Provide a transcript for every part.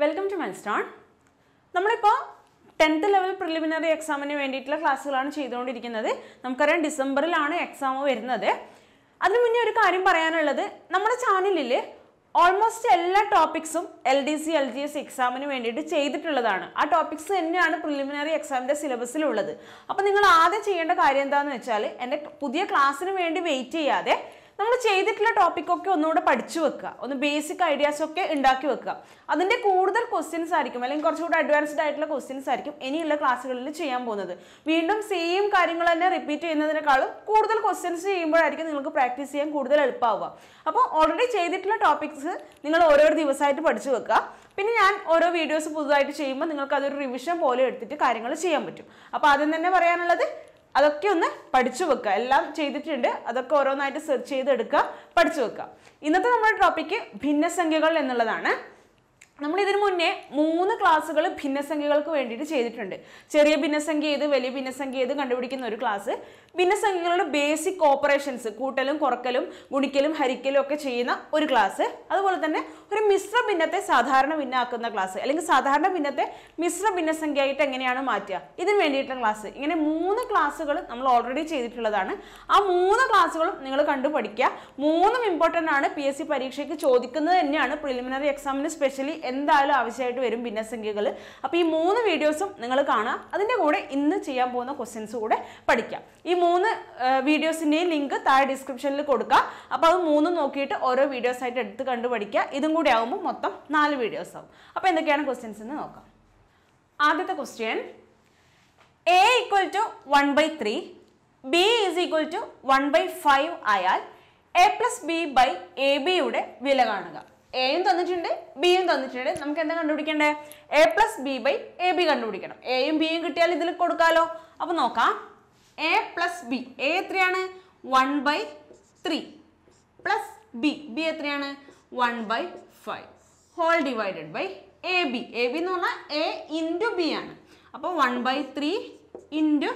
welcome to മൈൻസ്റ്റോൺ നമ്മളിപ്പോൾ tenth level preliminary എക്സാമിന് വേണ്ടിയിട്ടുള്ള ക്ലാസ്സുകളാണ് ചെയ്തുകൊണ്ടിരിക്കുന്നത് നമുക്കറിയാം ഡിസംബറിലാണ് എക്സാം വരുന്നത് അതിന് മുന്നേ ഒരു കാര്യം പറയാനുള്ളത് നമ്മുടെ ചാനലിൽ ഓൾമോസ്റ്റ് എല്ലാ ടോപ്പിക്സും L D C L G S എക്സാമിന് വേണ്ടിയിട്ട് ചെയ്തിട്ടുള്ളതാണ് ആ ടോപ്പിക്സ് തന്നെയാണ് പ്രിലിമിനറി എക്സാമിൻ്റെ സിലബസിലുള്ളത് അപ്പോൾ നിങ്ങൾ ആദ്യം ചെയ്യേണ്ട കാര്യം എന്താണെന്ന് വെച്ചാൽ എൻ്റെ പുതിയ ക്ലാസ്സിന് വേണ്ടി വെയിറ്റ് ചെയ്യാതെ നമ്മൾ ചെയ്തിട്ടുള്ള ടോപ്പിക്കൊക്കെ ഒന്നുകൂടെ പഠിച്ചു വെക്കുക ഒന്ന് ബേസിക് ഐഡിയാസ് ഒക്കെ ഉണ്ടാക്കി വെക്കുക അതിൻ്റെ കൂടുതൽ ക്വസ്റ്റ്യൻസ് ആയിരിക്കും അല്ലെങ്കിൽ കുറച്ചുകൂടി അഡ്വാൻസ്ഡ് ആയിട്ടുള്ള ക്വസ്റ്റ്യൻസ് ആയിരിക്കും ഇനിയുള്ള ക്ലാസ്സുകളിൽ ചെയ്യാൻ പോകുന്നത് വീണ്ടും സെയിം കാര്യങ്ങൾ തന്നെ റിപ്പീറ്റ് ചെയ്യുന്നതിനേക്കാളും കൂടുതൽ ക്വസ്റ്റ്യൻസ് ചെയ്യുമ്പോഴായിരിക്കും നിങ്ങൾക്ക് പ്രാക്ടീസ് ചെയ്യാൻ കൂടുതൽ എളുപ്പമാവുക അപ്പോൾ ഓൾറെഡി ചെയ്തിട്ടുള്ള ടോപ്പിക്സ് നിങ്ങൾ ഓരോ ദിവസമായിട്ട് പഠിച്ചു വെക്കുക പിന്നെ ഞാൻ ഓരോ വീഡിയോസ് പുതുതായിട്ട് ചെയ്യുമ്പോൾ നിങ്ങൾക്ക് അതൊരു റിവിഷൻ പോലെ എടുത്തിട്ട് കാര്യങ്ങൾ ചെയ്യാൻ പറ്റും അപ്പോൾ ആദ്യം തന്നെ പറയാനുള്ളത് അതൊക്കെ ഒന്ന് പഠിച്ചു വെക്കുക എല്ലാം ചെയ്തിട്ടുണ്ട് അതൊക്കെ ഓരോന്നായിട്ട് സെർച്ച് ചെയ്തെടുക്കുക പഠിച്ചു വെക്കുക ഇന്നത്തെ നമ്മുടെ ടോപ്പിക്ക് ഭിന്നസംഖ്യകൾ എന്നുള്ളതാണ് നമ്മൾ ഇതിനു മുന്നേ മൂന്ന് ക്ലാസ്സുകൾ ഭിന്നസംഖ്യകൾക്ക് വേണ്ടിയിട്ട് ചെയ്തിട്ടുണ്ട് ചെറിയ ഭിന്നസംഖ്യ ഏത് വലിയ ഭിന്നസംഖ്യ ഏത് കണ്ടുപിടിക്കുന്ന ഒരു ക്ലാസ് ഭിന്നസംഖ്യകളുടെ ബേസിക് ഓപ്പറേഷൻസ് കൂട്ടലും കുറക്കലും ഗുണിക്കലും ഹരിക്കലും ഒക്കെ ചെയ്യുന്ന ഒരു ക്ലാസ് അതുപോലെ തന്നെ ഒരു മിശ്ര ഭിന്നത്തെ സാധാരണ ഭിന്നാക്കുന്ന ക്ലാസ് അല്ലെങ്കിൽ സാധാരണ ഭിന്നത്തെ മിശ്ര ഭിന്നസംഖ്യയായിട്ട് എങ്ങനെയാണ് മാറ്റുക ഇതിന് വേണ്ടിയിട്ടുള്ള ക്ലാസ് ഇങ്ങനെ മൂന്ന് ക്ലാസ്സുകൾ നമ്മൾ ഓൾറെഡി ചെയ്തിട്ടുള്ളതാണ് ആ മൂന്ന് ക്ലാസ്സുകളും നിങ്ങൾ കണ്ടു പഠിക്കുക മൂന്നും ഇമ്പോർട്ടൻ്റ് ആണ് പി എസ് സി പരീക്ഷയ്ക്ക് ചോദിക്കുന്നത് തന്നെയാണ് പ്രിലിമിനറി എക്സാമിന് സ്പെഷ്യലി എന്തായാലും ആവശ്യമായിട്ട് വരും ഭിന്നസംഖ്യകൾ അപ്പം ഈ മൂന്ന് വീഡിയോസും നിങ്ങൾ കാണാം അതിൻ്റെ കൂടെ ഇന്ന് ചെയ്യാൻ പോകുന്ന ക്വസ്റ്റ്യൻസ് കൂടെ പഠിക്കാം ഈ മൂന്ന് വീഡിയോസിൻ്റെയും ലിങ്ക് താഴെ ഡിസ്ക്രിപ്ഷനിൽ കൊടുക്കാം അപ്പം അത് മൂന്നും നോക്കിയിട്ട് ഓരോ വീഡിയോസായിട്ട് എടുത്ത് കണ്ടുപഠിക്കുക ഇതും കൂടി ആകുമ്പോൾ മൊത്തം നാല് വീഡിയോസ് ആവും അപ്പോൾ എന്തൊക്കെയാണ് ക്വസ്റ്റ്യൻസ് എന്ന് നോക്കാം ആദ്യത്തെ question A equal to one by three B is equal to one by five ആയാൽ A plus B by A ബിയുടെ വില കാണുക എയും തന്നിട്ടുണ്ട് ബിയും തന്നിട്ടുണ്ട് നമുക്ക് എന്താ കണ്ടുപിടിക്കേണ്ടത് A plus B by A B കണ്ടുപിടിക്കണം എയും ബിയും കിട്ടിയാൽ ഇതിൽ കൊടുക്കാലോ അപ്പൊ നോക്കാം എ പ്ലസ് ബി എ എത്രയാണ് one by three plus B B എത്രയാണ് one by five whole divided by A B A B എന്ന് പറഞ്ഞാൽ എ ഇൻറ്റു ബി ആണ് അപ്പോൾ one by three into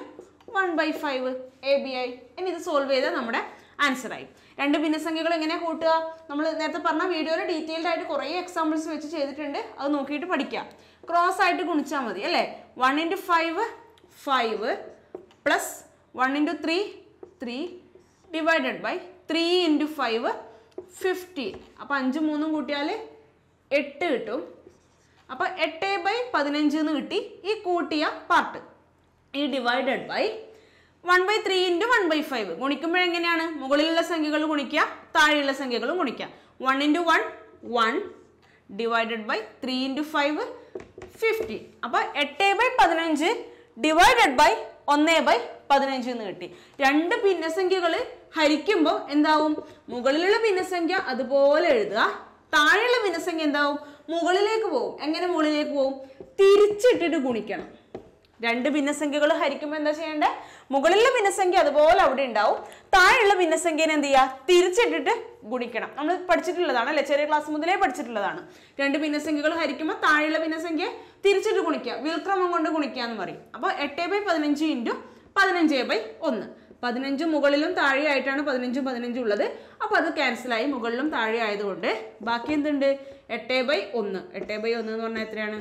one by five A B ആയി ഇനി ഇത് solve ചെയ്താൽ നമ്മുടെ ആൻസറായി രണ്ട് ഭിന്നസംഖ്യകൾ എങ്ങനെ കൂട്ടുക നമ്മൾ നേരത്തെ പറഞ്ഞ വീഡിയോയിൽ ഡീറ്റെയിൽഡ് ആയിട്ട് കുറേ എക്സാമ്പിൾസ് വെച്ച് ചെയ്തിട്ടുണ്ട് അത് നോക്കിയിട്ട് പഠിക്കാം ക്രോസ് ആയിട്ട് ഗുണിച്ചാൽ മതി അല്ലേ one into five five plus one into three three divided by three into five fifteen അപ്പോൾ അഞ്ച് മൂന്നും കൂട്ടിയാൽ എട്ട് കിട്ടും അപ്പോൾ എട്ട് ബൈ പതിനഞ്ച് എന്ന് കിട്ടി ഈ കൂട്ടിയ പാർട്ട് ഈ divided by one by three into one by five ഗുണിക്കുമ്പോഴെങ്ങനെയാണ് മുകളിലുള്ള സംഖ്യകൾ ഗുണിക്കുക താഴെയുള്ള സംഖ്യകൾ ഗുണിക്കുക one into one one divided by three into five fifty അപ്പോൾ എട്ട് ബൈ പതിനഞ്ച് ഡിവൈഡഡ് ബൈ ഒന്ന് ബൈ പതിനഞ്ച് എന്ന് കിട്ടി രണ്ട് ഭിന്നസംഖ്യകൾ ഹരിക്കുമ്പോൾ എന്താവും മുകളിലുള്ള ഭിന്നസംഖ്യ അതുപോലെ എഴുതുക താഴെയുള്ള ഭിന്നസംഖ്യ എന്താവും മുകളിലേക്ക് പോകും എങ്ങനെ മുകളിലേക്ക് പോകും തിരിച്ചിട്ടിട്ട് ഗുണിക്കണം രണ്ട് ഭിന്നസംഖ്യകൾ ഹരിക്കുമ്പോൾ എന്താ ചെയ്യേണ്ടത് മുകളിലെ ഭിന്നസംഖ്യ അതുപോലെ അവിടെ ഉണ്ടാവും താഴെയുള്ള ഭിന്നസംഖ്യനെ എന്ത് ചെയ്യുക തിരിച്ചിട്ടിട്ട് ഗുണിക്കണം നമ്മൾ പഠിച്ചിട്ടുള്ളതാണ് അല്ലെ ചെറിയ ക്ലാസ് മുതലേ പഠിച്ചിട്ടുള്ളതാണ് രണ്ട് ഭിന്നസംഖ്യകൾ ഹരിക്കുമ്പോൾ താഴെയുള്ള ഭിന്നസംഖ്യ തിരിച്ചിട്ട് ഗുണിക്കുക വിൽക്രമം കൊണ്ട് ഗുണിക്കുക എന്ന് പറയും അപ്പോൾ എട്ട് ബൈ പതിനഞ്ച് ഇൻറ്റു പതിനഞ്ച് ബൈ ഒന്ന് പതിനഞ്ച് മുകളിലും താഴെയായിട്ടാണ് പതിനഞ്ചും പതിനഞ്ചും ഉള്ളത് അപ്പോൾ അത് ക്യാൻസലായി മുകളിലും താഴെ ആയതുകൊണ്ട് ബാക്കി എന്തുണ്ട് എട്ട് ബൈ ഒന്ന് എട്ട് ബൈ ഒന്ന് എന്ന് പറഞ്ഞാൽ എത്രയാണ്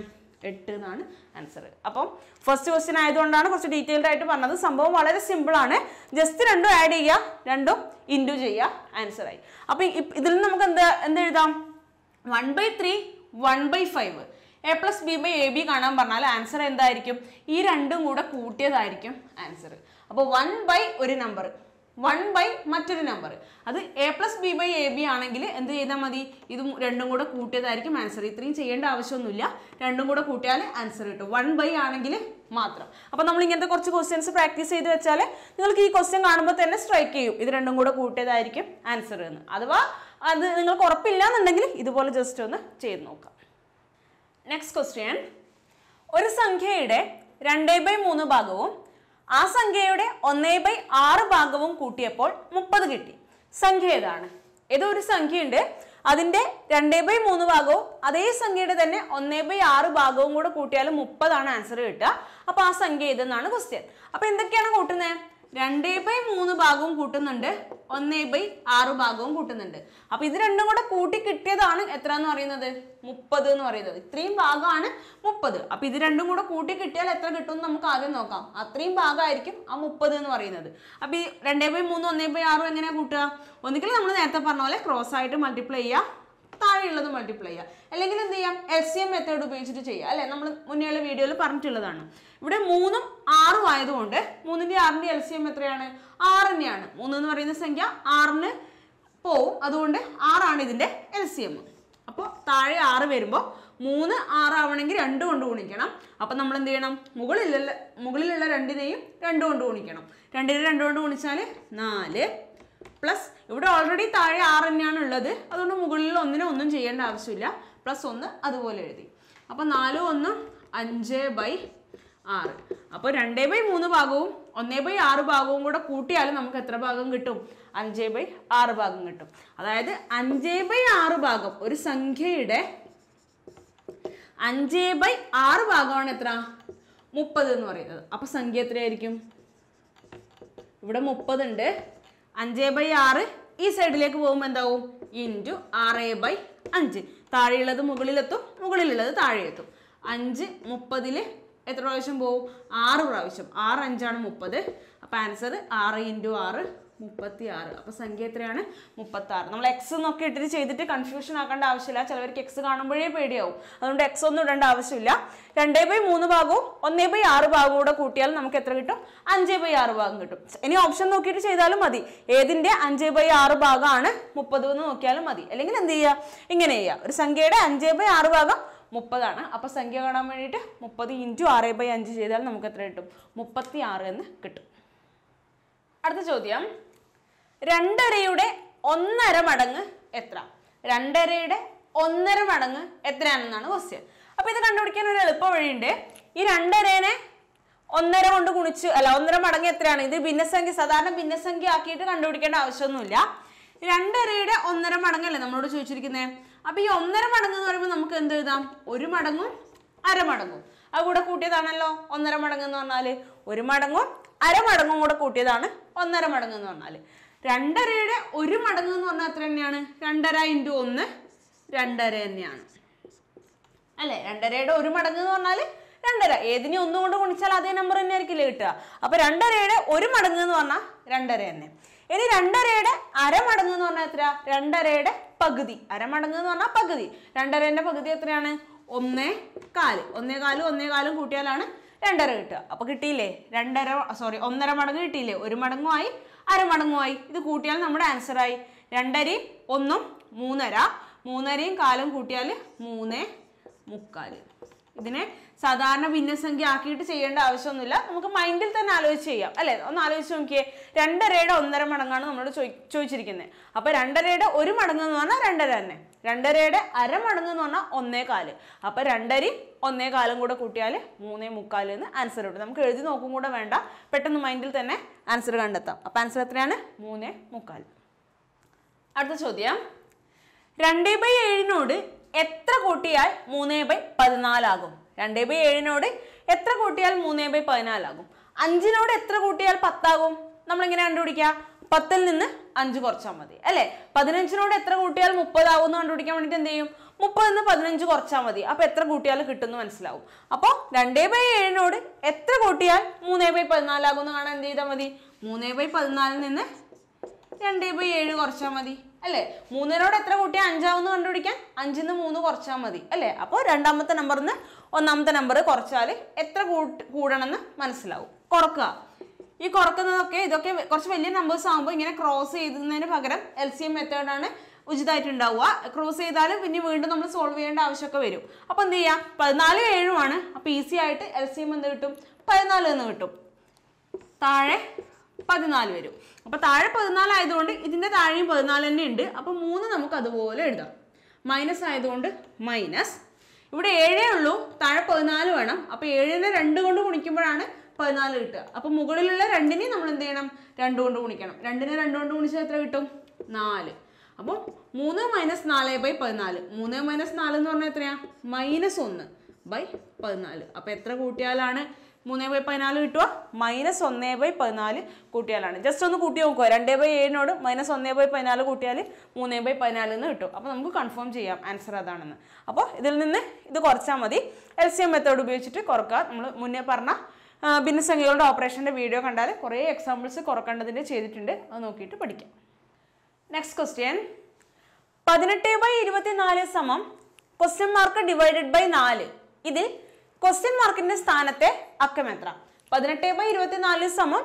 എട്ട് എന്നാണ് ആൻസർ അപ്പം ഫസ്റ്റ് ക്വസ്റ്റ്യൻ ആയതുകൊണ്ടാണ് കുറച്ച് ഡീറ്റെയിൽഡ് ആയിട്ട് പറഞ്ഞത് സംഭവം വളരെ സിമ്പിൾ ആണ് ജസ്റ്റ് രണ്ടും ആഡ് ചെയ്യുക രണ്ടും ഇൻറ്റു ചെയ്യുക ആയി അപ്പം ഇതിൽ നിന്ന് നമുക്ക് എന്താ എന്തെഴുതാം one by three one by five A plus B by A B കാണാൻ പറഞ്ഞാൽ ആൻസർ എന്തായിരിക്കും ഈ രണ്ടും കൂടെ കൂട്ടിയതായിരിക്കും ആൻസർ അപ്പോൾ വൺ ബൈ ഒരു നമ്പർ വൺ ബൈ മറ്റൊരു നമ്പർ അത് A plus B by A B ആണെങ്കിൽ എന്ത് ചെയ്താൽ മതി ഇത് രണ്ടും കൂടെ കൂട്ടിയതായിരിക്കും ആൻസർ ഇത്രയും ചെയ്യേണ്ട ആവശ്യമൊന്നുമില്ല രണ്ടും കൂടെ കൂട്ടിയാൽ ആൻസർ കിട്ടും വൺ ബൈ ആണെങ്കിൽ മാത്രം അപ്പോൾ നമ്മൾ ഇങ്ങനത്തെ കുറച്ച് ക്വസ്റ്റ്യൻസ് പ്രാക്ടീസ് ചെയ്ത് വെച്ചാൽ നിങ്ങൾക്ക് ഈ ക്വസ്റ്റ്യൻ കാണുമ്പോൾ തന്നെ സ്ട്രൈക്ക് ചെയ്യും ഇത് രണ്ടും കൂടെ കൂട്ടിയതായിരിക്കും ആൻസർ എന്ന് അഥവാ അത് നിങ്ങൾക്ക് ഉറപ്പില്ല എന്നുണ്ടെങ്കിൽ ഇതുപോലെ ജസ്റ്റ് ഒന്ന് ചെയ്ത് നോക്കാം നെക്സ്റ്റ് ക്വസ്റ്റ്യൻ ഒരു സംഖ്യയുടെ രണ്ടേ ബൈ മൂന്ന് ഭാഗവും ആ സംഖ്യയുടെ ഒന്നേ ബൈ ആറ് ഭാഗവും കൂട്ടിയപ്പോൾ മുപ്പത് കിട്ടി സംഖ്യ ഏതാണ് ഏതോ ഒരു സംഖ്യയുണ്ട് അതിന്റെ രണ്ടേ ബൈ മൂന്ന് ഭാഗവും അതേ സംഖ്യയുടെ തന്നെ ഒന്നേ ബൈ ആറ് ഭാഗവും കൂടെ കൂട്ടിയാൽ മുപ്പതാണ് ആൻസർ കിട്ടുക അപ്പൊ ആ സംഖ്യ ഏതെന്നാണ് ക്വസ്റ്റ്യൻ അപ്പൊ എന്തൊക്കെയാണ് കൂട്ടുന്നത് രണ്ടേ ബൈ മൂന്ന് ഭാഗവും കൂട്ടുന്നുണ്ട് ഒന്നേ ബൈ ആറ് ഭാഗവും കൂട്ടുന്നുണ്ട് അപ്പൊ ഇത് രണ്ടും കൂടെ കൂട്ടി കിട്ടിയതാണ് എത്ര എന്ന് പറയുന്നത് മുപ്പത് എന്ന് പറയുന്നത് ഇത്രയും ഭാഗമാണ് മുപ്പത് അപ്പൊ ഇത് രണ്ടും കൂടെ കൂട്ടി കിട്ടിയാൽ എത്ര കിട്ടും നമുക്ക് ആദ്യം നോക്കാം അത്രയും ഭാഗമായിരിക്കും ആ മുപ്പത് എന്ന് പറയുന്നത് അപ്പൊ ഈ രണ്ടേ ബൈ മൂന്ന് ഒന്നേ ബൈ ആറും എങ്ങനെയാണ് കൂട്ടുക ഒന്നുകിൽ നമ്മൾ നേരത്തെ പറഞ്ഞ പോലെ ക്രോസ് ആയിട്ട് മൾട്ടിപ്ലൈ ചെയ്യുക താഴെയുള്ളത് മൾട്ടിപ്ലൈ ചെയ്യുക അല്ലെങ്കിൽ എന്ത് ചെയ്യാം എൽ സി എം മെത്തേഡ് ഉപയോഗിച്ചിട്ട് ചെയ്യുക അല്ലേ നമ്മൾ മുന്നേയുള്ള വീഡിയോയിൽ പറഞ്ഞിട്ടുള്ളതാണ് ഇവിടെ മൂന്നും ആറും ആയതുകൊണ്ട് മൂന്നിന്റെ ആറിന്റെ എൽ സി എം എത്രയാണ് ആറ് തന്നെയാണ് മൂന്ന് എന്ന് പറയുന്ന സംഖ്യ ആറിന് പോവും അതുകൊണ്ട് ആറാണ് ഇതിന്റെ എൽ സി എം അപ്പോൾ താഴെ ആറ് വരുമ്പോൾ മൂന്ന് ആറാവണമെങ്കിൽ രണ്ട് കൊണ്ട് ഗുണിക്കണം അപ്പം നമ്മൾ എന്ത് ചെയ്യണം മുകളിലുള്ള മുകളിലുള്ള രണ്ടിനെയും രണ്ട് കൊണ്ട് ഗുണിക്കണം രണ്ടിനെ രണ്ട് കൊണ്ട് ഗുണിച്ചാൽ നാല് പ്ലസ് ഇവിടെ ഓൾറെഡി താഴെ ആറ് തന്നെയാണ് ഉള്ളത് അതുകൊണ്ട് മുകളിൽ ഒന്നിനും ഒന്നും ചെയ്യേണ്ട ആവശ്യമില്ല പ്ലസ് ഒന്ന് അതുപോലെ എഴുതി അപ്പോൾ നാല് ഒന്ന് അഞ്ച് ബൈ ആറ് അപ്പോൾ രണ്ടേ ബൈ മൂന്ന് ഭാഗവും ഒന്നേ ബൈ ആറ് ഭാഗവും കൂടെ കൂട്ടിയാലും നമുക്ക് എത്ര ഭാഗം കിട്ടും അഞ്ചേ ബൈ ആറ് ഭാഗം കിട്ടും അതായത് അഞ്ചേ ബൈ ആറ് ഭാഗം ഒരു സംഖ്യയുടെ അഞ്ചേ ബൈ ആറ് ഭാഗമാണ് എത്ര മുപ്പത് എന്ന് പറയുന്നത് അപ്പോൾ സംഖ്യ എത്രയായിരിക്കും ഇവിടെ മുപ്പതുണ്ട് അഞ്ച് ബൈ ആറ് ഈ സൈഡിലേക്ക് പോകുമ്പോൾ എന്താവും ഇൻറ്റു ആറ് ബൈ അഞ്ച് താഴെയുള്ളത് മുകളിലെത്തും മുകളിലുള്ളത് താഴെ എത്തും അഞ്ച് മുപ്പതിൽ എത്ര പ്രാവശ്യം പോവും ആറ് പ്രാവശ്യം ആറ് അഞ്ചാണ് മുപ്പത് അപ്പോൾ ആൻസർ ആറ് ഇൻറ്റു ആറ് മുപ്പത്തി ആറ് സംഖ്യ എത്രയാണ് മുപ്പത്താറ് നമ്മൾ എക്സ് എന്നൊക്കെ ഇട്ടിട്ട് ചെയ്തിട്ട് കൺഫ്യൂഷൻ ആക്കേണ്ട ആവശ്യമില്ല ചിലവർക്ക് എക്സ് കാണുമ്പോഴേ പേടിയാവും അതുകൊണ്ട് എക്സ് ഒന്നും ഇടേണ്ട ആവശ്യമില്ല രണ്ടേ ബൈ മൂന്ന് ഭാഗവും ഒന്നേ ബൈ ആറ് ഭാഗവും കൂടെ കൂട്ടിയാൽ നമുക്ക് എത്ര കിട്ടും അഞ്ചേ ബൈ ആറ് ഭാഗം കിട്ടും ഇനി ഓപ്ഷൻ നോക്കിയിട്ട് ചെയ്താലും മതി ഏതിന്റെ അഞ്ചേ ബൈ ആറ് ഭാഗമാണ് മുപ്പത് എന്ന് നോക്കിയാലും മതി അല്ലെങ്കിൽ എന്ത് ചെയ്യുക ഇങ്ങനെ ചെയ്യുക ഒരു സംഖ്യയുടെ അഞ്ചേ ബൈ ആറ് ഭാഗം മുപ്പതാണ് അപ്പോൾ സംഖ്യ കാണാൻ വേണ്ടിയിട്ട് മുപ്പത് ഇൻറ്റു ആറ് ബൈ അഞ്ച് ചെയ്താൽ നമുക്ക് എത്ര കിട്ടും മുപ്പത്തി ആറ് എന്ന് കിട്ടും അടുത്ത ചോദ്യം രണ്ടരയുടെ ഒന്നര മടങ്ങ് എത്ര രണ്ടരയുടെ ഒന്നര മടങ്ങ് എത്രയാണെന്നാണ് ക്വസ്റ്റ്യൻ അപ്പൊ ഇത് കണ്ടുപിടിക്കാൻ ഒരു എളുപ്പ വഴിയുണ്ട് ഈ രണ്ടരേനെ ഒന്നര കൊണ്ട് ഗുണിച്ച് അല്ല ഒന്നര മടങ്ങ് എത്രയാണ് ഇത് ഭിന്നസംഖ്യ സാധാരണ ഭിന്നസംഖ്യ ആക്കിയിട്ട് കണ്ടുപിടിക്കേണ്ട ആവശ്യമൊന്നുമില്ല രണ്ടരയുടെ ഒന്നര മടങ്ങല്ലേ നമ്മളോട് ചോദിച്ചിരിക്കുന്നത് അപ്പൊ ഈ ഒന്നര മടങ്ങ് എന്ന് പറയുമ്പോൾ നമുക്ക് എന്ത് എഴുതാം ഒരു മടങ്ങും അരമടങ്ങും അത് കൂടെ കൂട്ടിയതാണല്ലോ ഒന്നര മടങ്ങ് എന്ന് പറഞ്ഞാൽ ഒരു മടങ്ങും അരമടങ്ങും കൂടെ കൂട്ടിയതാണ് ഒന്നര മടങ്ങ് എന്ന് പറഞ്ഞാൽ രണ്ടരയുടെ ഒരു മടങ്ങ് എന്ന് പറഞ്ഞാൽ എത്ര തന്നെയാണ് രണ്ടര ഇൻറ്റു ഒന്ന് രണ്ടര തന്നെയാണ് അല്ലേ രണ്ടരയുടെ ഒരു മടങ്ങ് എന്ന് പറഞ്ഞാൽ രണ്ടര ഏതിനെ ഒന്നുകൊണ്ട് ഗുണിച്ചാൽ അതേ നമ്പർ തന്നെ ആയിരിക്കില്ല കിട്ടുക അപ്പൊ രണ്ടരയുടെ ഒരു മടങ്ങ് എന്ന് പറഞ്ഞാൽ രണ്ടര തന്നെ ഇനി രണ്ടരയുടെ അരമടങ്ങ് എന്ന് പറഞ്ഞാൽ എത്ര രണ്ടരയുടെ പകുതി അരമടങ്ങ് എന്ന് പറഞ്ഞാൽ പകുതി രണ്ടരേന്റെ പകുതി എത്രയാണ് ഒന്നേ കാല് ഒന്നേ കാലും ഒന്നേ കാലും കൂട്ടിയാലാണ് രണ്ടര കിട്ടുക അപ്പൊ കിട്ടിയില്ലേ രണ്ടര സോറി ഒന്നര മടങ്ങ് കിട്ടിയില്ലേ ഒരു മടങ്ങുമായി അരമടങ്ങുമായി ഇത് കൂട്ടിയാൽ നമ്മുടെ ആൻസറായി രണ്ടരയും ഒന്നും മൂന്നര മൂന്നരയും കാലും കൂട്ടിയാൽ മൂന്ന് മുക്കാൽ ഇതിനെ സാധാരണ ഭിന്നസംഖ്യ ആക്കിയിട്ട് ചെയ്യേണ്ട ആവശ്യമൊന്നുമില്ല നമുക്ക് മൈൻഡിൽ തന്നെ ആലോചിച്ച് ചെയ്യാം അല്ലേ ഒന്ന് ആലോചിച്ച് നോക്കിയേ രണ്ടരയുടെ ഒന്നര മടങ്ങാണ് നമ്മളോട് ചോദിച്ചിരിക്കുന്നത് അപ്പോൾ രണ്ടരയുടെ ഒരു മടങ്ങ് എന്ന് പറഞ്ഞാൽ രണ്ടര തന്നെ രണ്ടരയുടെ മടങ്ങ് എന്ന് പറഞ്ഞാൽ ഒന്നേ കാല് അപ്പോൾ രണ്ടരി ഒന്നേ കാലും കൂടെ കൂട്ടിയാൽ മൂന്നേ മുക്കാൽ എന്ന് ആൻസർ കിട്ടും നമുക്ക് എഴുതി നോക്കും കൂടെ വേണ്ട പെട്ടെന്ന് മൈൻഡിൽ തന്നെ ആൻസർ കണ്ടെത്താം അപ്പോൾ ആൻസർ എത്രയാണ് മൂന്നേ മുക്കാൽ അടുത്ത ചോദ്യം രണ്ടേ ബൈ ഏഴിനോട് എത്ര കൂട്ടിയാൽ മൂന്നേ ബൈ പതിനാലാകും രണ്ടേ ബൈ ഏഴിനോട് എത്ര കൂട്ടിയാൽ മൂന്നേ ബൈ പതിനാലാകും അഞ്ചിനോട് എത്ര കൂട്ടിയാൽ പത്താകും നമ്മളിങ്ങനെ കണ്ടുപിടിക്കുക പത്തിൽ നിന്ന് അഞ്ച് കുറച്ചാൽ മതി അല്ലേ പതിനഞ്ചിനോട് എത്ര കൂട്ടിയാൽ മുപ്പതാകും എന്ന് കണ്ടുപിടിക്കാൻ വേണ്ടിയിട്ട് എന്ത് ചെയ്യും മുപ്പതിൽ നിന്ന് പതിനഞ്ച് കുറച്ചാൽ മതി അപ്പോൾ എത്ര കൂട്ടിയാൽ കിട്ടുമെന്ന് മനസ്സിലാവും അപ്പോൾ രണ്ടേ ബൈ ഏഴിനോട് എത്ര കൂട്ടിയാൽ മൂന്നേ ബൈ പതിനാലാകും എന്ന് കാണാൻ എന്ത് ചെയ്താൽ മതി മൂന്നേ ബൈ പതിനാലിൽ നിന്ന് രണ്ടേ ബൈ ഏഴ് കുറച്ചാൽ മതി അല്ലേ മൂന്നിനോട് എത്ര കൂട്ടിയാൽ എന്ന് കണ്ടുപിടിക്കാൻ അഞ്ചിൽ നിന്ന് മൂന്ന് കുറച്ചാൽ മതി അല്ലേ അപ്പോൾ രണ്ടാമത്തെ നമ്പറിൽ നിന്ന് ഒന്നാമത്തെ നമ്പർ കുറച്ചാൽ എത്ര കൂടണമെന്ന് മനസ്സിലാവും കുറക്കുക ഈ കുറക്കുന്നതൊക്കെ ഇതൊക്കെ കുറച്ച് വലിയ നമ്പേഴ്സ് ആകുമ്പോൾ ഇങ്ങനെ ക്രോസ് ചെയ്തതിന് പകരം എൽ സി എം മെത്തേഡാണ് ഉചിതമായിട്ടുണ്ടാവുക ക്രോസ് ചെയ്താലും പിന്നെ വീണ്ടും നമ്മൾ സോൾവ് ചെയ്യേണ്ട ആവശ്യമൊക്കെ വരും അപ്പോൾ എന്ത് ചെയ്യുക പതിനാല് ഏഴുമാണ് അപ്പോൾ ഈസി ആയിട്ട് എൽ സി എം എന്ത് കിട്ടും പതിനാല് എന്ന് കിട്ടും താഴെ പതിനാല് വരും അപ്പോൾ താഴെ പതിനാല് ആയതുകൊണ്ട് ഇതിൻ്റെ താഴെയും പതിനാല് തന്നെ ഉണ്ട് അപ്പോൾ മൂന്ന് നമുക്ക് അതുപോലെ എഴുതാം മൈനസ് ആയതുകൊണ്ട് മൈനസ് ഇവിടെ ഏഴേ ഉള്ളൂ താഴെ പതിനാല് വേണം അപ്പൊ ഏഴിനെ രണ്ട് കൊണ്ട് ഗുണിക്കുമ്പോഴാണ് പതിനാല് കിട്ടുക അപ്പൊ മുകളിലുള്ള രണ്ടിനെ നമ്മൾ എന്ത് ചെയ്യണം രണ്ട് കൊണ്ട് ഗുണിക്കണം രണ്ടിനെ രണ്ട് കൊണ്ട് ഗുണിച്ചാൽ എത്ര കിട്ടും നാല് അപ്പം മൂന്ന് മൈനസ് നാല് ബൈ പതിനാല് മൂന്ന് മൈനസ് നാല് എന്ന് പറഞ്ഞാൽ എത്രയാ മൈനസ് ഒന്ന് ബൈ പതിനാല് അപ്പൊ എത്ര കൂട്ടിയാലാണ് മൂന്നേ ബൈ പതിനാല് കിട്ടുക മൈനസ് ഒന്നേ ബൈ പതിനാല് കൂട്ടിയാലാണ് ജസ്റ്റ് ഒന്ന് കൂട്ടി നോക്കുക രണ്ടേ ബൈ ഏഴിനോട് മൈനസ് ഒന്നേ ബൈ പതിനാല് കൂട്ടിയാൽ മൂന്നേ ബൈ പതിനാല് നിന്ന് കിട്ടും അപ്പോൾ നമുക്ക് കൺഫേം ചെയ്യാം ആൻസർ അതാണെന്ന് അപ്പോൾ ഇതിൽ നിന്ന് ഇത് കുറച്ചാൽ മതി എൽ സി എം മെത്തേഡ് ഉപയോഗിച്ചിട്ട് കുറക്കുക നമ്മൾ മുന്നേ പറഞ്ഞ ഭിന്നസംഖ്യകളുടെ ഓപ്പറേഷൻ്റെ വീഡിയോ കണ്ടാൽ കുറേ എക്സാമ്പിൾസ് കുറക്കേണ്ടതിൻ്റെ ചെയ്തിട്ടുണ്ട് അത് നോക്കിയിട്ട് പഠിക്കാം നെക്സ്റ്റ് ക്വസ്റ്റ്യൻ പതിനെട്ട് ബൈ നാല് സമം ക്വസ്റ്റ്യൻ മാർക്ക് ഡിവൈഡഡ് ബൈ നാല് ഇതിൽ ക്വസ്റ്റ്യൻ മാർക്കിന്റെ സ്ഥാനത്തെ അക്കം എത്ര പതിനെട്ട് ബൈ ഇരുപത്തിനാല് സമം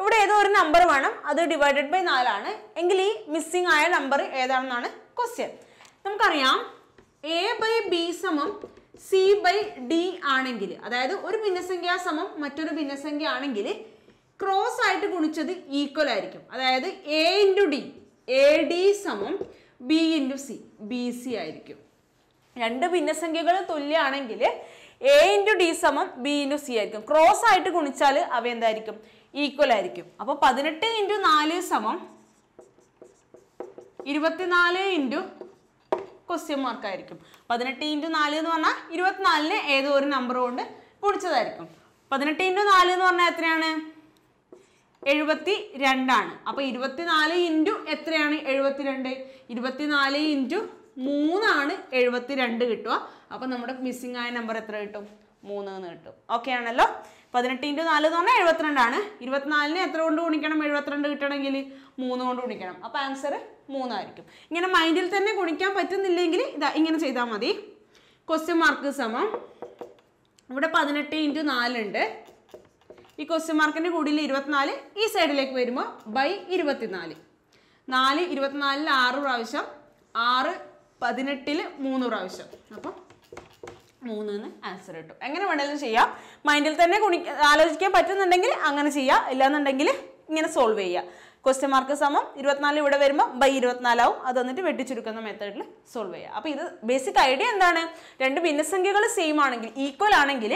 ഇവിടെ ഏതോ ഒരു നമ്പർ വേണം അത് ഡിവൈഡഡ് ബൈ നാലാണ് എങ്കിൽ ഈ മിസ്സിംഗ് ആയ നമ്പർ ഏതാണെന്നാണ് ക്വസ്റ്റ്യൻ നമുക്കറിയാം എ ബൈ ബി സമം സി ബൈ ഡി ആണെങ്കിൽ അതായത് ഒരു ഭിന്നസംഖ്യ സമം മറ്റൊരു ഭിന്നസംഖ്യ ആണെങ്കിൽ ക്രോസ് ആയിട്ട് ഗുണിച്ചത് ഈക്വൽ ആയിരിക്കും അതായത് A into D A D സമം B into C B C ആയിരിക്കും രണ്ട് ഭിന്നസംഖ്യകൾ തുല്യമാണെങ്കിൽ എ ഇൻറ്റു ഡി സമം ബി ഇൻറ്റു സി ആയിരിക്കും ക്രോസ് ആയിട്ട് ഗുണിച്ചാൽ അവ എന്തായിരിക്കും ഈക്വൽ ആയിരിക്കും അപ്പോൾ പതിനെട്ട് ഇൻറ്റു നാല് സമം ഇരുപത്തിനാല് ഇൻറ്റു ക്വസ്റ്റ്യൻ മാർക്കായിരിക്കും പതിനെട്ട് ഇൻറ്റു നാല് എന്ന് പറഞ്ഞാൽ ഇരുപത്തിനാലിന് ഏതോ ഒരു നമ്പർ കൊണ്ട് ഗുണിച്ചതായിരിക്കും പതിനെട്ട് ഇൻറ്റു നാല് എന്ന് പറഞ്ഞാൽ എത്രയാണ് എഴുപത്തി രണ്ടാണ് അപ്പൊ ഇരുപത്തിനാല് ഇൻറ്റു എത്രയാണ് എഴുപത്തിരണ്ട് ഇരുപത്തിനാല് ഇൻറ്റു മൂന്നാണ് എഴുപത്തിരണ്ട് കിട്ടുക അപ്പോൾ നമ്മുടെ മിസ്സിംഗ് ആയ നമ്പർ എത്ര കിട്ടും മൂന്ന് എന്ന് കിട്ടും ഓക്കെ ആണല്ലോ പതിനെട്ട് ഇൻറ്റു നാല് എന്ന് പറഞ്ഞാൽ എഴുപത്തിരണ്ടാണ് ഇരുപത്തിനാലിന് എത്ര കൊണ്ട് ഗുണിക്കണം എഴുപത്തിരണ്ട് കിട്ടണമെങ്കിൽ മൂന്ന് കൊണ്ട് ഗുണിക്കണം അപ്പോൾ ആൻസർ മൂന്നായിരിക്കും ഇങ്ങനെ മൈൻഡിൽ തന്നെ ഗുണിക്കാൻ പറ്റുന്നില്ലെങ്കിൽ ഇതാ ഇങ്ങനെ ചെയ്താൽ മതി ക്വസ്റ്റ്യൻ മാർക്ക് സമം ഇവിടെ പതിനെട്ട് ഇൻറ്റു നാലുണ്ട് ഈ ക്വസ്റ്റ്യൻ മാർക്കിൻ്റെ കൂടിയിൽ ഇരുപത്തിനാല് ഈ സൈഡിലേക്ക് വരുമ്പോൾ ബൈ ഇരുപത്തിനാല് നാല് ഇരുപത്തിനാലിൽ ആറ് പ്രാവശ്യം ആറ് പതിനെട്ടിൽ മൂന്ന് പ്രാവശ്യം അപ്പം മൂന്ന് എന്ന് ആൻസർ കിട്ടും എങ്ങനെ വേണമെങ്കിലും ചെയ്യാം മൈൻഡിൽ തന്നെ കുണി ആലോചിക്കാൻ പറ്റുന്നുണ്ടെങ്കിൽ അങ്ങനെ ചെയ്യാം ഇല്ലാന്നുണ്ടെങ്കിൽ ഇങ്ങനെ സോൾവ് ചെയ്യാം ക്വസ്റ്റ്യൻ മാർക്ക് സമം ഇരുപത്തിനാല് ഇവിടെ വരുമ്പോൾ ബൈ ഇരുപത്തിനാലാവും അത് വന്നിട്ട് വെട്ടിച്ചുരുക്കുന്ന മെത്തേഡിൽ സോൾവ് ചെയ്യാം അപ്പോൾ ഇത് ബേസിക് ഐഡിയ എന്താണ് രണ്ട് ഭിന്നസംഖ്യകൾ സെയിം ആണെങ്കിൽ ഈക്വൽ ആണെങ്കിൽ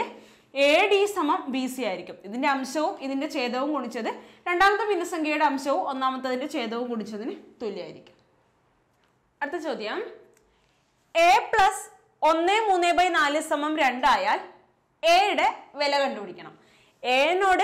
എ ഡി സമം ബി സി ആയിരിക്കും ഇതിൻ്റെ അംശവും ഇതിൻ്റെ ഛേദവും ഗുണിച്ചത് രണ്ടാമത്തെ ഭിന്നസംഖ്യയുടെ അംശവും ഒന്നാമത്തതിൻ്റെ ഛേദവും ഗുണിച്ചതിന് തുല്യമായിരിക്കും അടുത്ത ചോദ്യം എ പ്ലസ് ഒന്ന് മൂന്ന് ബൈ നാല് സമം രണ്ടായാൽ എയുടെ വില കണ്ടുപിടിക്കണം എനോട്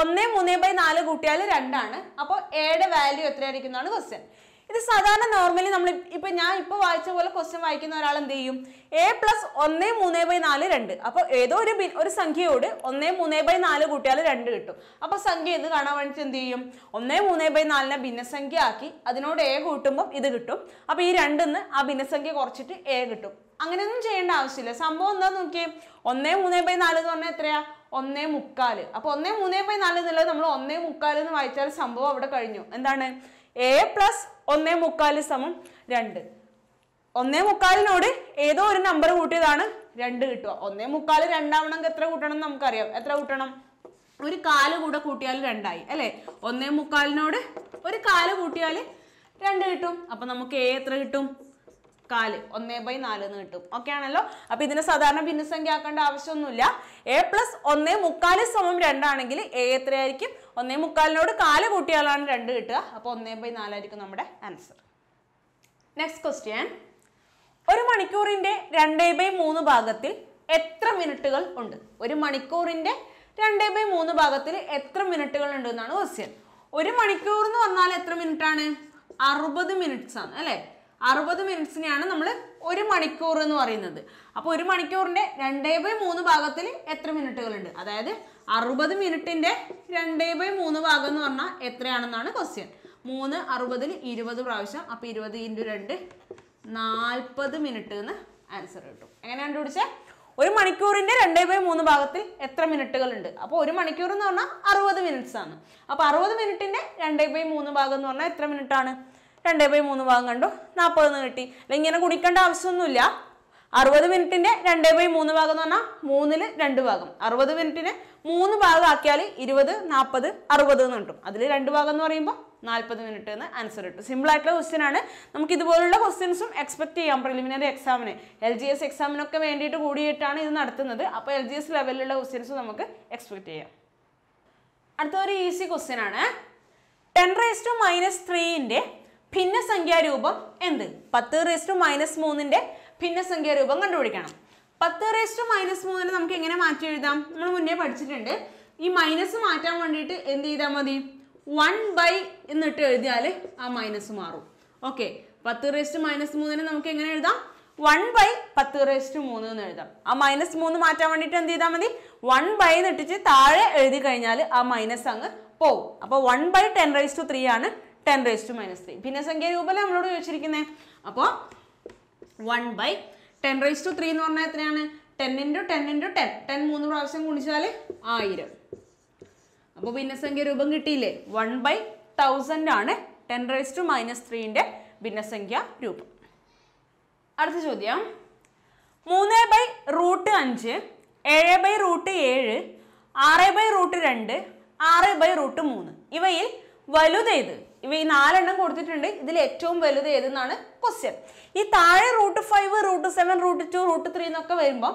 ഒന്ന് മൂന്ന് ബൈ നാല് കൂട്ടിയാൽ രണ്ടാണ് അപ്പോൾ എയുടെ വാല്യൂ എത്രയായിരിക്കും എന്നാണ് ക്വസ്റ്റ്യൻ ഇത് സാധാരണ നോർമലി നമ്മൾ ഇപ്പൊ ഞാൻ ഇപ്പൊ വായിച്ച പോലെ ക്വസ്റ്റ്യൻ വായിക്കുന്ന ഒരാൾ എന്ത് ചെയ്യും എ പ്ലസ് ഒന്ന് മൂന്ന് ബൈ നാല് രണ്ട് അപ്പൊ ഏതോ ഒരു ഒരു സംഖ്യയോട് ഒന്ന് മൂന്ന് ബൈ നാല് കൂട്ടിയാൽ രണ്ട് കിട്ടും അപ്പൊ സംഖ്യ എന്ന് കാണാൻ വേണ്ടിയിട്ട് എന്ത് ചെയ്യും ഒന്ന് മൂന്ന് ബൈ നാലിനെ ഭിന്നസംഖ്യ ആക്കി അതിനോട് എ കൂട്ടുമ്പോൾ ഇത് കിട്ടും അപ്പൊ ഈ രണ്ടിന്ന് ആ ഭിന്നസംഖ്യ കുറച്ചിട്ട് എ കിട്ടും അങ്ങനെയൊന്നും ചെയ്യേണ്ട ആവശ്യമില്ല സംഭവം എന്താ നോക്കിയേ ഒന്നേ മൂന്നേ ബൈ നാല് എന്ന് പറഞ്ഞാൽ എത്രയാ ഒന്നേ മുക്കാൽ അപ്പൊ ഒന്നേ മൂന്നേ ബൈ നാല് എന്നുള്ളത് നമ്മൾ ഒന്നേ മുക്കാൽ എന്ന് വായിച്ചാൽ സംഭവം അവിടെ കഴിഞ്ഞു എന്താണ് എ പ്ലസ് ഒന്നേ മുക്കാൽ സമം രണ്ട് ഒന്നേ മുക്കാലിനോട് ഏതോ ഒരു നമ്പർ കൂട്ടിയതാണ് രണ്ട് കിട്ടുക ഒന്നേ മുക്കാൽ രണ്ടാവണമെങ്കിൽ എത്ര കൂട്ടണം എന്ന് നമുക്കറിയാം എത്ര കൂട്ടണം ഒരു കാല് കൂടെ കൂട്ടിയാൽ രണ്ടായി അല്ലെ ഒന്നേ മുക്കാലിനോട് ഒരു കാല് കൂട്ടിയാൽ രണ്ട് കിട്ടും അപ്പൊ നമുക്ക് എ എത്ര കിട്ടും കാല് ഒന്നേ ബൈ നാല് എന്ന് കിട്ടും ഓക്കെ ആണല്ലോ അപ്പൊ ഇതിനെ സാധാരണ ഭിന്നസംഖ്യ ആക്കേണ്ട ആവശ്യമൊന്നുമില്ല എ പ്ലസ് ഒന്നേ മുക്കാല് സമം രണ്ടാണെങ്കിൽ എ എത്രയായിരിക്കും ഒന്നേ മുക്കാലിനോട് കാല് കൂട്ടിയാലാണ് രണ്ട് കിട്ടുക അപ്പോൾ ഒന്നേ ബൈ നാലായിരിക്കും നമ്മുടെ ആൻസർ നെക്സ്റ്റ് ക്വസ്റ്റ്യൻ ഒരു മണിക്കൂറിന്റെ രണ്ടേ ബൈ മൂന്ന് ഭാഗത്തിൽ എത്ര മിനിറ്റുകൾ ഉണ്ട് ഒരു മണിക്കൂറിന്റെ രണ്ടേ ബൈ മൂന്ന് ഭാഗത്തിൽ എത്ര മിനിറ്റുകൾ ഉണ്ട് എന്നാണ് ക്വസ്റ്റ്യൻ ഒരു മണിക്കൂർ എന്ന് പറഞ്ഞാൽ എത്ര മിനിറ്റ് ആണ് അറുപത് മിനിറ്റ്സ് ആണ് അല്ലേ അറുപത് മിനിറ്റ്സിനെയാണ് നമ്മൾ ഒരു മണിക്കൂർ എന്ന് പറയുന്നത് അപ്പോൾ ഒരു മണിക്കൂറിൻ്റെ രണ്ടേ ബൈ മൂന്ന് ഭാഗത്തിൽ എത്ര മിനിറ്റുകളുണ്ട് അതായത് അറുപത് മിനിറ്റിൻ്റെ രണ്ടേ ബൈ മൂന്ന് ഭാഗം എന്ന് പറഞ്ഞാൽ എത്രയാണെന്നാണ് ക്വസ്റ്റ്യൻ മൂന്ന് അറുപതിൽ ഇരുപത് പ്രാവശ്യം അപ്പോൾ ഇരുപത് ഇൻറ്റു രണ്ട് നാൽപ്പത് മിനിറ്റ് എന്ന് ആൻസർ കിട്ടും എങ്ങനെ ചോദിച്ചാൽ ഒരു മണിക്കൂറിൻ്റെ രണ്ടേ ബൈ മൂന്ന് ഭാഗത്തിൽ എത്ര മിനിറ്റുകളുണ്ട് അപ്പോൾ ഒരു മണിക്കൂർ എന്ന് പറഞ്ഞാൽ അറുപത് മിനിറ്റ്സ് ആണ് അപ്പോൾ അറുപത് മിനിറ്റിൻ്റെ രണ്ടേ ബൈ മൂന്ന് ഭാഗം എന്ന് പറഞ്ഞാൽ എത്ര മിനിറ്റാണ് രണ്ടേ ബൈ മൂന്ന് ഭാഗം കണ്ടു നാൽപ്പത് എന്ന് കിട്ടി അല്ലെങ്കിൽ ഇങ്ങനെ കുടിക്കേണ്ട ആവശ്യമൊന്നുമില്ല അറുപത് മിനിറ്റിന്റെ രണ്ടേ ബൈ മൂന്ന് ഭാഗം എന്ന് പറഞ്ഞാൽ മൂന്നിൽ രണ്ട് ഭാഗം അറുപത് മിനിറ്റിന് മൂന്ന് ഭാഗം ആക്കിയാൽ ഇരുപത് നാൽപ്പത് അറുപത് എന്ന് കിട്ടും അതിൽ രണ്ട് ഭാഗം എന്ന് പറയുമ്പോൾ നാൽപ്പത് മിനിറ്റ് എന്ന് ആൻസർ കിട്ടും സിമ്പിൾ ആയിട്ടുള്ള ക്വസ്റ്റ്യൻ ആണ് നമുക്ക് ഇതുപോലുള്ള ക്വസ്റ്റ്യൻസും എക്സ്പെക്ട് ചെയ്യാം പ്രിലിമിനറി എക്സാമിന് എൽ ജി എസ് എക്സാമിനൊക്കെ വേണ്ടിയിട്ട് കൂടിയിട്ടാണ് ഇത് നടത്തുന്നത് അപ്പോൾ എൽ ജി എസ് ലെവലിലുള്ള ക്വസ്റ്റ്യൻസ് നമുക്ക് എക്സ്പെക്ട് ചെയ്യാം അടുത്ത ഒരു ഈസി ക്വസ്റ്റ്യൻ ആണ് ടെൻ റേസ് ടു മൈനസ് ത്രീൻ്റെ രൂപം എന്ത് പത്ത് റേസ്റ്റു മൈനസ് മൂന്നിൻ്റെ രൂപം കണ്ടുപിടിക്കണം പത്ത് റേസ്റ്റു മൈനസ് മൂന്നിന് നമുക്ക് എങ്ങനെ മാറ്റി എഴുതാം നമ്മൾ മുന്നേ പഠിച്ചിട്ടുണ്ട് ഈ മൈനസ് മാറ്റാൻ വേണ്ടിയിട്ട് എന്ത് ചെയ്താൽ മതി വൺ ബൈ എന്നിട്ട് എഴുതിയാൽ ആ മൈനസ് മാറും ഓക്കെ പത്ത് റേസ്റ്റ് മൈനസ് മൂന്നിന് നമുക്ക് എങ്ങനെ എഴുതാം വൺ ബൈ പത്ത് റേസ്റ്റ് മൂന്ന് എന്ന് എഴുതാം ആ മൈനസ് മൂന്ന് മാറ്റാൻ വേണ്ടിയിട്ട് എന്ത് ചെയ്താൽ മതി വൺ ബൈ എന്നിട്ട് താഴെ എഴുതി കഴിഞ്ഞാൽ ആ മൈനസ് അങ്ങ് പോവും അപ്പോൾ one by ten raise to three ആണ് ten raise to minus three പിന്നെ സംഖ്യ രൂപമല്ല നമ്മളോട് ചോദിച്ചിരിക്കുന്നത് അപ്പോൾ one by ten raise to three എന്ന് പറഞ്ഞാൽ എത്രയാണ് ten into ten into ten ten മൂന്ന് പ്രാവശ്യം ഗുണിച്ചാൽ ആയിരം അപ്പോൾ ഭിന്നസംഖ്യ രൂപം കിട്ടിയില്ലേ വൺ ബൈ തൗസൻഡ് ആണ് ടെൻ റേസ് ടു മൈനസ് ത്രീൻ്റെ ഭിന്നസംഖ്യ രൂപം അടുത്ത ചോദ്യം മൂന്ന് ബൈ റൂട്ട് അഞ്ച് ഏഴ് ബൈ റൂട്ട് ഏഴ് ആറ് ബൈ റൂട്ട് രണ്ട് ആറ് ബൈ റൂട്ട് മൂന്ന് ഇവയിൽ വലുതേത് ഇവ ഈ നാലെണ്ണം കൊടുത്തിട്ടുണ്ട് ഇതിൽ ഏറ്റവും വലുത് ഏതെന്നാണ് ക്വസ്റ്റ്യൻ ഈ താഴെ root five root seven root two root three എന്നൊക്കെ വരുമ്പോൾ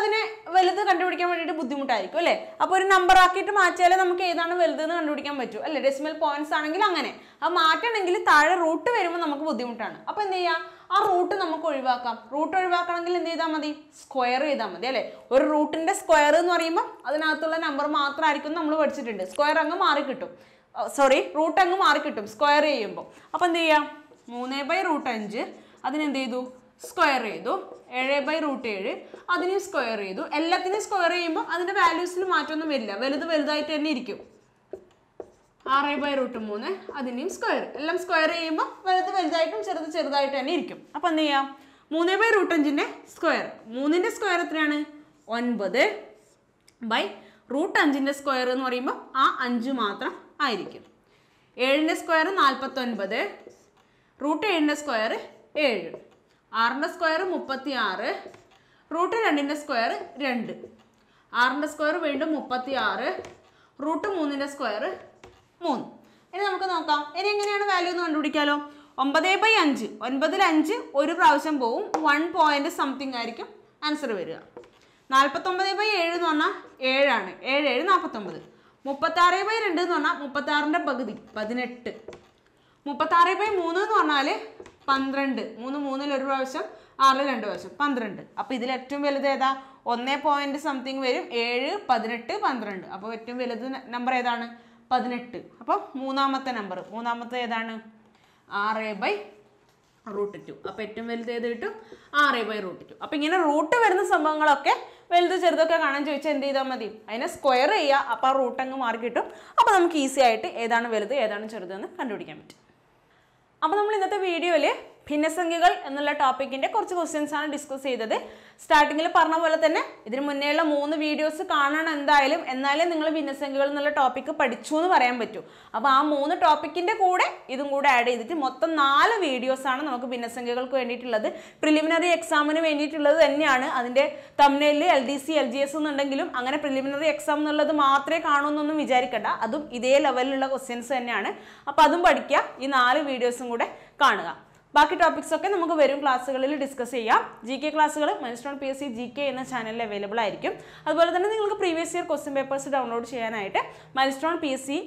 അതിനെ വലുത് കണ്ടുപിടിക്കാൻ വേണ്ടിയിട്ട് ബുദ്ധിമുട്ടായിരിക്കും അല്ലേ അപ്പോൾ ഒരു നമ്പർ ആക്കിയിട്ട് മാറ്റിയാലേ നമുക്ക് ഏതാണ് വലുത് എന്ന് കണ്ടുപിടിക്കാൻ പറ്റൂ അല്ലേ ഡെസിമൽ പോയിന്റ്സ് ആണെങ്കിൽ അങ്ങനെ അത് മാറ്റണമെങ്കിൽ താഴെ റൂട്ട് വരുമ്പോൾ നമുക്ക് ബുദ്ധിമുട്ടാണ് അപ്പോൾ എന്ത് ചെയ്യാം ആ റൂട്ട് നമുക്ക് ഒഴിവാക്കാം റൂട്ട് ഒഴിവാക്കണമെങ്കിൽ എന്ത് ചെയ്താൽ മതി സ്ക്വയർ ചെയ്താൽ മതി അല്ലേ ഒരു റൂട്ടിൻ്റെ സ്ക്വയർ എന്ന് പറയുമ്പോൾ അതിനകത്തുള്ള നമ്പർ മാത്രമായിരിക്കും നമ്മൾ പഠിച്ചിട്ടുണ്ട് സ്ക്വയർ അങ്ങ് മാറി കിട്ടും സോറി റൂട്ട് അങ്ങ് മാറി കിട്ടും സ്ക്വയർ ചെയ്യുമ്പോൾ അപ്പോൾ എന്ത് ചെയ്യാം മൂന്ന് ബൈ റൂട്ട് അഞ്ച് അതിനെന്ത് ചെയ്തു സ്ക്വയർ ചെയ്തു ഏഴ് ബൈ റൂട്ട് ഏഴ് അതിനെ സ്ക്വയർ ചെയ്തു എല്ലാത്തിനും സ്ക്വയർ ചെയ്യുമ്പോൾ അതിൻ്റെ വാല്യൂസിൽ മാറ്റമൊന്നും വരില്ല വലുത് വലുതായിട്ട് തന്നെ ഇരിക്കും ആറ് ബൈ റൂട്ട് മൂന്ന് അതിനെയും സ്ക്വയർ എല്ലാം സ്ക്വയർ ചെയ്യുമ്പോൾ വലുത് വലുതായിട്ടും ചെറുത് ചെറുതായിട്ട് തന്നെ ഇരിക്കും അപ്പം എന്ത് ചെയ്യാം മൂന്ന് ബൈ റൂട്ട് അഞ്ചിൻ്റെ സ്ക്വയർ മൂന്നിൻ്റെ സ്ക്വയർ എത്രയാണ് ഒൻപത് ബൈ റൂട്ട് അഞ്ചിൻ്റെ സ്ക്വയർ എന്ന് പറയുമ്പോൾ ആ അഞ്ച് മാത്രം ആയിരിക്കും ഏഴിൻ്റെ സ്ക്വയർ നാൽപ്പത്തൊൻപത് റൂട്ട് ഏഴിൻ്റെ സ്ക്വയർ ഏഴ് ആറിൻ്റെ സ്ക്വയർ മുപ്പത്തി ആറ് റൂട്ട് രണ്ടിൻ്റെ സ്ക്വയർ രണ്ട് ആറിൻ്റെ സ്ക്വയർ വീണ്ടും മുപ്പത്തി ആറ് റൂട്ട് മൂന്നിൻ്റെ സ്ക്വയർ മൂന്ന് ഇനി നമുക്ക് നോക്കാം ഇനി എങ്ങനെയാണ് വാല്യൂ എന്ന് കണ്ടുപിടിക്കാമല്ലോ ഒമ്പത് ബൈ അഞ്ച് ഒൻപതിൽ അഞ്ച് ഒരു പ്രാവശ്യം പോവും വൺ പോയിൻ്റ് സംതിങ് ആയിരിക്കും ആൻസർ വരിക നാൽപ്പത്തൊമ്പത് ബൈ ഏഴ് എന്ന് പറഞ്ഞാൽ ഏഴാണ് ഏഴ് ഏഴ് നാൽപ്പത്തൊമ്പത് മുപ്പത്താറ് ബൈ രണ്ട് എന്ന് പറഞ്ഞാൽ മുപ്പത്താറിൻ്റെ പകുതി പതിനെട്ട് മുപ്പത്താറ് ബൈ മൂന്ന് എന്ന് പറഞ്ഞാൽ പന്ത്രണ്ട് മൂന്ന് മൂന്നിൽ ഒരു പ്രാവശ്യം ആറിൽ രണ്ട് പ്രാവശ്യം പന്ത്രണ്ട് അപ്പോൾ ഇതിൽ ഏറ്റവും വലുത് ഏതാ ഒന്നേ പോയിന്റ് സംതിങ് വരും ഏഴ് പതിനെട്ട് പന്ത്രണ്ട് അപ്പോൾ ഏറ്റവും വലുത് നമ്പർ ഏതാണ് പതിനെട്ട് അപ്പോൾ മൂന്നാമത്തെ നമ്പർ മൂന്നാമത്തെ ഏതാണ് ആറ് ബൈ റൂട്ട് ടു അപ്പോൾ ഏറ്റവും വലുത് ഏത് കിട്ടും ആറ് ബൈ റൂട്ട് ടു അപ്പോൾ ഇങ്ങനെ റൂട്ട് വരുന്ന സംഭവങ്ങളൊക്കെ വലുത് ചെറുതൊക്കെ കാണാൻ ചോദിച്ചാൽ എന്ത് ചെയ്താൽ മതി അതിനെ സ്ക്വയർ ചെയ്യുക അപ്പോൾ ആ റൂട്ട് അങ്ങ് മാർക്ക് കിട്ടും അപ്പോൾ നമുക്ക് ഈസി ആയിട്ട് ഏതാണ് വലുത് ഏതാണ് ചെറുതെന്ന് കണ്ടുപിടിക്കാൻ പറ്റും അപ്പോൾ നമ്മൾ ഇന്നത്തെ വീഡിയോയിൽ ഭിന്നസംഖ്യകൾ എന്നുള്ള ടോപ്പിക്കിൻ്റെ കുറച്ച് ക്വസ്റ്റ്യൻസ് ആണ് ഡിസ്കസ് ചെയ്തത് സ്റ്റാർട്ടിങ്ങിൽ പറഞ്ഞ പോലെ തന്നെ ഇതിന് മുന്നേയുള്ള മൂന്ന് വീഡിയോസ് കാണണം എന്തായാലും എന്നാലേ നിങ്ങൾ ഭിന്നസംഖ്യകൾ എന്നുള്ള ടോപ്പിക്ക് പഠിച്ചു എന്ന് പറയാൻ പറ്റൂ അപ്പോൾ ആ മൂന്ന് ടോപ്പിക്കിൻ്റെ കൂടെ ഇതും കൂടെ ആഡ് ചെയ്തിട്ട് മൊത്തം നാല് വീഡിയോസ് ആണ് നമുക്ക് ഭിന്നസംഖ്യകൾക്ക് വേണ്ടിയിട്ടുള്ളത് പ്രിലിമിനറി എക്സാമിന് വേണ്ടിയിട്ടുള്ളത് തന്നെയാണ് അതിൻ്റെ തമിഴ്നെല്ല് L D C L G S എന്നുണ്ടെങ്കിലും അങ്ങനെ പ്രിലിമിനറി എക്സാം എന്നുള്ളത് മാത്രമേ കാണുമെന്നൊന്നും വിചാരിക്കണ്ട അതും ഇതേ ലെവലിലുള്ള ക്വസ്റ്റ്യൻസ് തന്നെയാണ് അപ്പോൾ അതും പഠിക്കുക ഈ നാല് വീഡിയോസും കൂടെ കാണുക ബാക്കി ടോപ്പിക്സ് ഒക്കെ നമുക്ക് വരും ക്ലാസ്സുകളിൽ ഡിസ്കസ് ചെയ്യാം ജി കെ ക്ലാസ്സുകൾ മനസ്സിലോൺ P S C G K എന്ന ചാനലിൽ അവൈലബിൾ ആയിരിക്കും അതുപോലെ തന്നെ നിങ്ങൾക്ക് previous year question papers download ചെയ്യാനായിട്ട് milestone P S C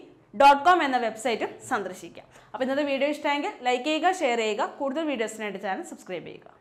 dot com എന്ന വെബ്സൈറ്റും സന്ദർശിക്കാം അപ്പോൾ ഇന്നത്തെ വീഡിയോ ഇഷ്ടമെങ്കിൽ ലൈക്ക് ചെയ്യുക ഷെയർ ചെയ്യുക കൂടുതൽ വീഡിയോസിനായിട്ട് ചാനൽ സബ്സ്ക്രൈബ് ചെയ്യുക